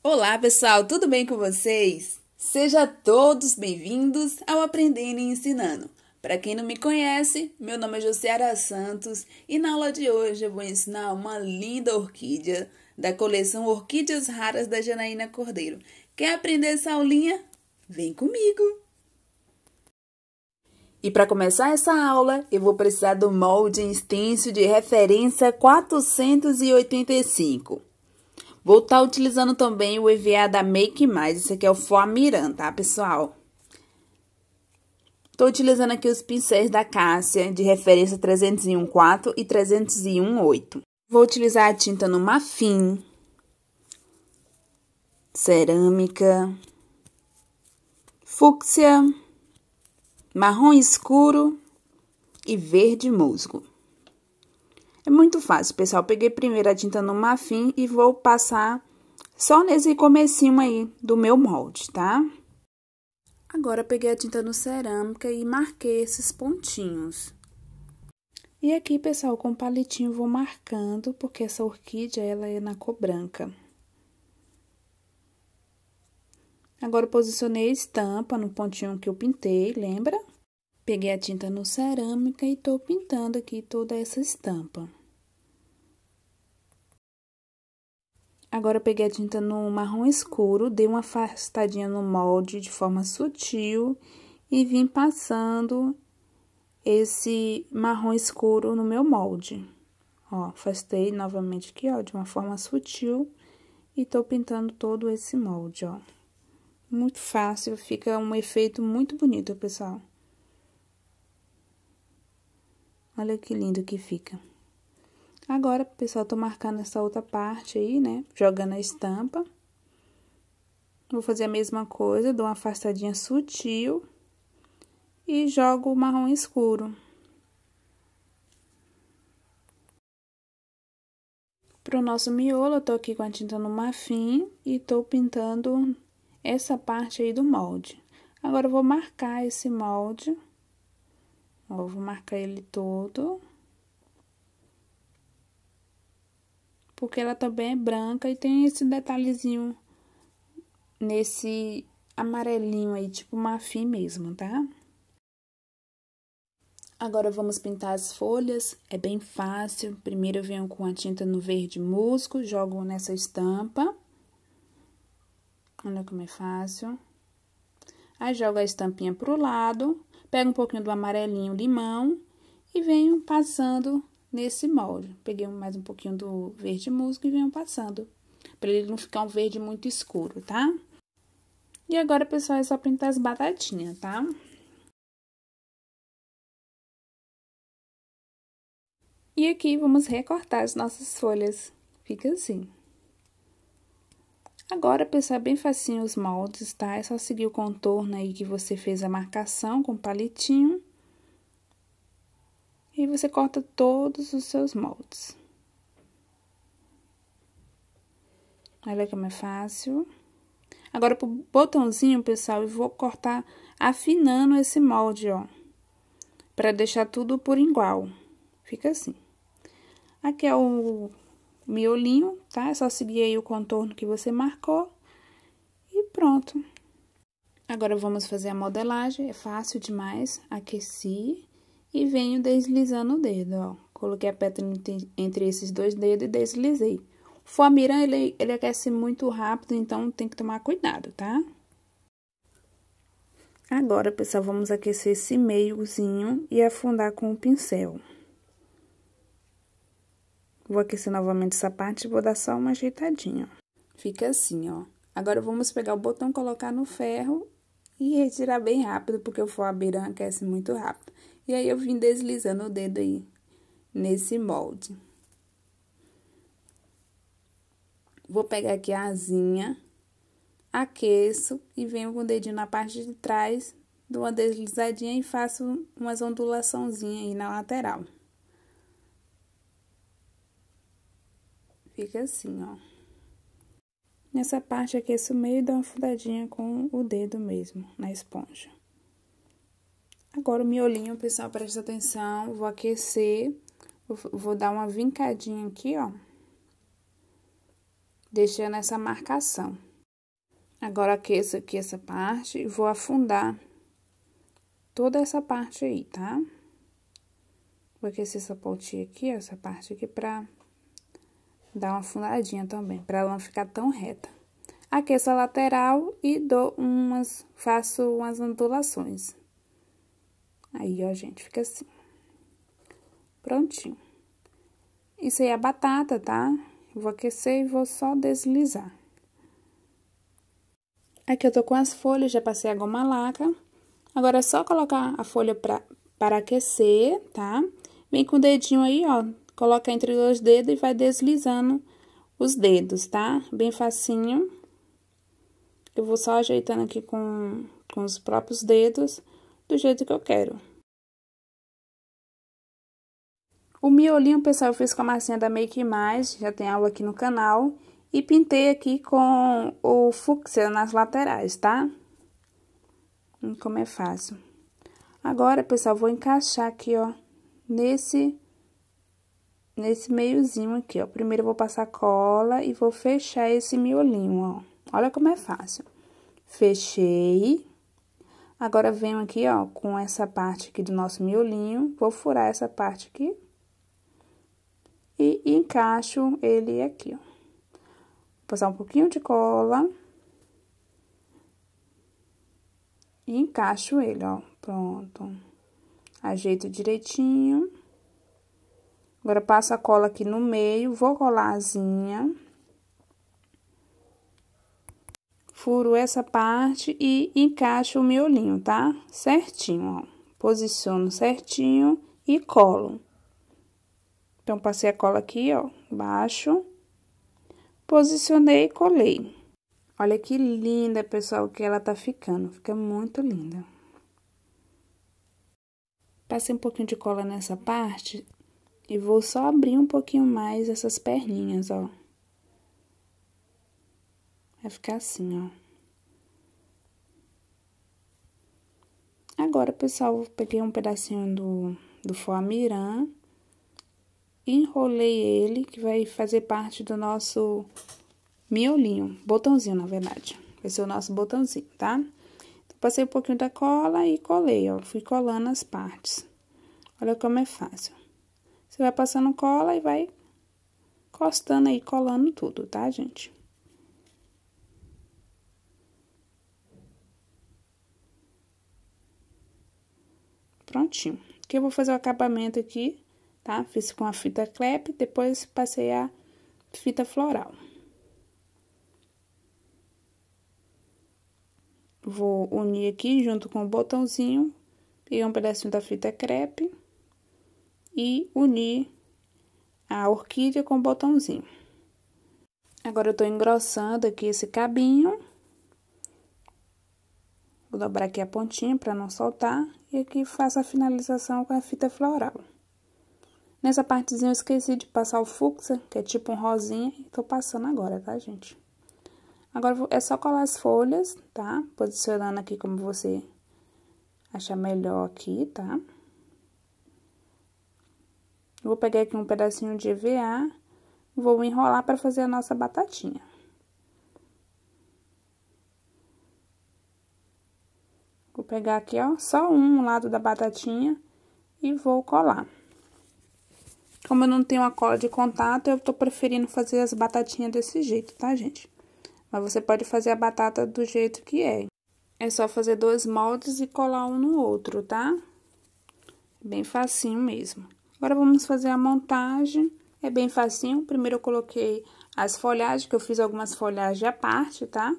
Olá, pessoal, tudo bem com vocês? Sejam todos bem-vindos ao Aprendendo e Ensinando. Para quem não me conhece, meu nome é Josiara Santos e na aula de hoje eu vou ensinar uma linda orquídea da coleção Orquídeas Raras da Janaína Cordeiro. Quer aprender essa aulinha? Vem comigo! E para começar essa aula, eu vou precisar do molde extenso de referência 485. Vou estar tá utilizando também o EVA da Make Mais, esse aqui é o Foamiran, tá, pessoal? Estou utilizando aqui os pincéis da Cássia, de referência 301.4 e 301.8. Vou utilizar a tinta no Mafim, cerâmica, fúcsia, marrom escuro e verde musgo. É muito fácil, pessoal. Eu peguei primeiro a tinta no marfim e vou passar só nesse comecinho aí do meu molde, tá? Agora, peguei a tinta no cerâmica e marquei esses pontinhos. E aqui, pessoal, com palitinho vou marcando, porque essa orquídea, ela é na cor branca. Agora, posicionei a estampa no pontinho que eu pintei, lembra? Peguei a tinta no cerâmica e tô pintando aqui toda essa estampa. Agora, eu peguei a tinta no marrom escuro, dei uma afastadinha no molde de forma sutil e vim passando esse marrom escuro no meu molde. Ó, afastei novamente aqui, ó, de uma forma sutil e tô pintando todo esse molde, ó. Muito fácil, fica um efeito muito bonito, pessoal. Olha que lindo que fica. Agora, pessoal, tô marcando essa outra parte aí, né? Jogando a estampa. Vou fazer a mesma coisa, dou uma afastadinha sutil e jogo o marrom escuro. Para o nosso miolo, eu tô aqui com a tinta no marfim e tô pintando essa parte aí do molde. Agora, eu vou marcar esse molde. Ó, vou marcar ele todo. porque ela também é branca e tem esse detalhezinho nesse amarelinho aí, tipo marfim mesmo, tá? Agora vamos pintar as folhas, é bem fácil. Primeiro eu venho com a tinta no verde musgo, jogo nessa estampa. Olha como é fácil. Aí jogo a estampinha pro lado, pego um pouquinho do amarelinho limão e venho passando nesse molde. Peguei mais um pouquinho do verde musgo e venho passando, para ele não ficar um verde muito escuro, tá? E agora, pessoal, é só pintar as batatinhas, tá? E aqui vamos recortar as nossas folhas. Fica assim. Agora, pessoal, é bem facinho os moldes, tá? É só seguir o contorno aí que você fez a marcação com palitinho e você corta todos os seus moldes. Olha como é fácil. Agora, pro botãozinho, pessoal, eu vou cortar afinando esse molde, ó. Pra deixar tudo por igual. Fica assim. Aqui é o miolinho, tá? É só seguir aí o contorno que você marcou. E pronto. Agora, vamos fazer a modelagem. É fácil demais. Aqueci e venho deslizando o dedo, ó. Coloquei a pedra entre esses dois dedos e deslizei. O foamirã, ele, ele aquece muito rápido, então tem que tomar cuidado, tá? Agora, pessoal, vamos aquecer esse meiozinho e afundar com o pincel. Vou aquecer novamente essa parte e vou dar só uma ajeitadinha. Fica assim, ó. Agora, vamos pegar o botão, colocar no ferro e retirar bem rápido, porque o foamirã aquece muito rápido. E aí eu vim deslizando o dedo aí nesse molde. Vou pegar aqui a asinha, aqueço e venho com o dedinho na parte de trás, dou uma deslizadinha e faço umas ondulaçãozinhas aí na lateral. Fica assim, ó. Nessa parte aqui, o meio dou uma fudadinha com o dedo mesmo, na esponja. Agora o miolinho, pessoal, presta atenção, vou aquecer, vou dar uma vincadinha aqui, ó, deixando essa marcação. Agora, aqueço aqui essa parte e vou afundar toda essa parte aí, tá? Vou aquecer essa pontinha aqui, ó, essa parte aqui, pra dar uma afundadinha também, pra ela não ficar tão reta. Aqueço a lateral e dou umas, faço umas ondulações. Aí, ó, gente, fica assim. Prontinho. Isso aí é a batata, tá? vou aquecer e vou só deslizar. Aqui eu tô com as folhas, já passei a goma laca. Agora é só colocar a folha pra, para aquecer, tá? Vem com o dedinho aí, ó, coloca entre os dedos e vai deslizando os dedos, tá? Bem facinho. Eu vou só ajeitando aqui com, com os próprios dedos do jeito que eu quero. O miolinho, pessoal, eu fiz com a massinha da Make Mais, já tem aula aqui no canal. E pintei aqui com o fúcsia nas laterais, tá? Como é fácil. Agora, pessoal, vou encaixar aqui, ó, nesse, nesse meiozinho aqui, ó. Primeiro, vou passar cola e vou fechar esse miolinho, ó. Olha como é fácil. Fechei. Agora, venho aqui, ó, com essa parte aqui do nosso miolinho, vou furar essa parte aqui e encaixo ele aqui, ó. Vou passar um pouquinho de cola e encaixo ele, ó, pronto. Ajeito direitinho. Agora, passo a cola aqui no meio, vou colar asinha. furo essa parte e encaixo o miolinho, tá? Certinho, ó. Posiciono certinho e colo. Então, passei a cola aqui, ó, baixo. Posicionei e colei. Olha que linda, pessoal, que ela tá ficando. Fica muito linda. Passei um pouquinho de cola nessa parte e vou só abrir um pouquinho mais essas perninhas, ó. Vai ficar assim, ó. Agora, pessoal, peguei um pedacinho do, do foamirã, enrolei ele, que vai fazer parte do nosso miolinho, botãozinho, na verdade. Vai ser o nosso botãozinho, tá? Então, passei um pouquinho da cola e colei, ó, fui colando as partes. Olha como é fácil. Você vai passando cola e vai costando aí, colando tudo, tá, gente? prontinho. Que eu vou fazer o acabamento aqui, tá? Fiz com a fita crepe, depois passei a fita floral. Vou unir aqui junto com o botãozinho, peguei um pedacinho da fita crepe e unir a orquídea com o botãozinho. Agora, eu tô engrossando aqui esse cabinho Vou dobrar aqui a pontinha para não soltar e aqui faço a finalização com a fita floral. Nessa partezinha eu esqueci de passar o fuxa, que é tipo um rosinha, e tô passando agora, tá, gente? Agora é só colar as folhas, tá? Posicionando aqui como você achar melhor aqui, tá? Vou pegar aqui um pedacinho de EVA, vou enrolar para fazer a nossa batatinha. pegar aqui, ó, só um lado da batatinha e vou colar. Como eu não tenho a cola de contato, eu tô preferindo fazer as batatinhas desse jeito, tá, gente? Mas você pode fazer a batata do jeito que é. É só fazer dois moldes e colar um no outro, tá? Bem facinho mesmo. Agora, vamos fazer a montagem. É bem facinho. Primeiro, eu coloquei as folhagens, que eu fiz algumas folhagens à parte, tá? Tá?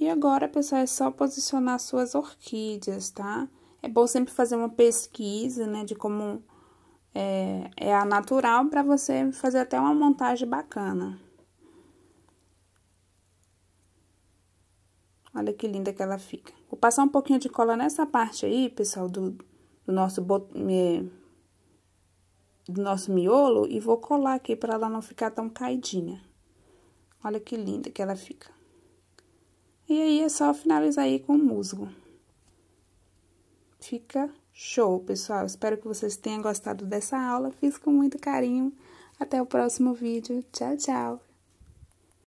E agora, pessoal, é só posicionar suas orquídeas, tá? É bom sempre fazer uma pesquisa, né, de como é, é a natural para você fazer até uma montagem bacana. Olha que linda que ela fica. Vou passar um pouquinho de cola nessa parte aí, pessoal, do, do nosso bot, é, do nosso miolo e vou colar aqui para ela não ficar tão caidinha. Olha que linda que ela fica. E aí, é só finalizar aí com o musgo. Fica show, pessoal. Espero que vocês tenham gostado dessa aula. Fiz com muito carinho. Até o próximo vídeo. Tchau, tchau.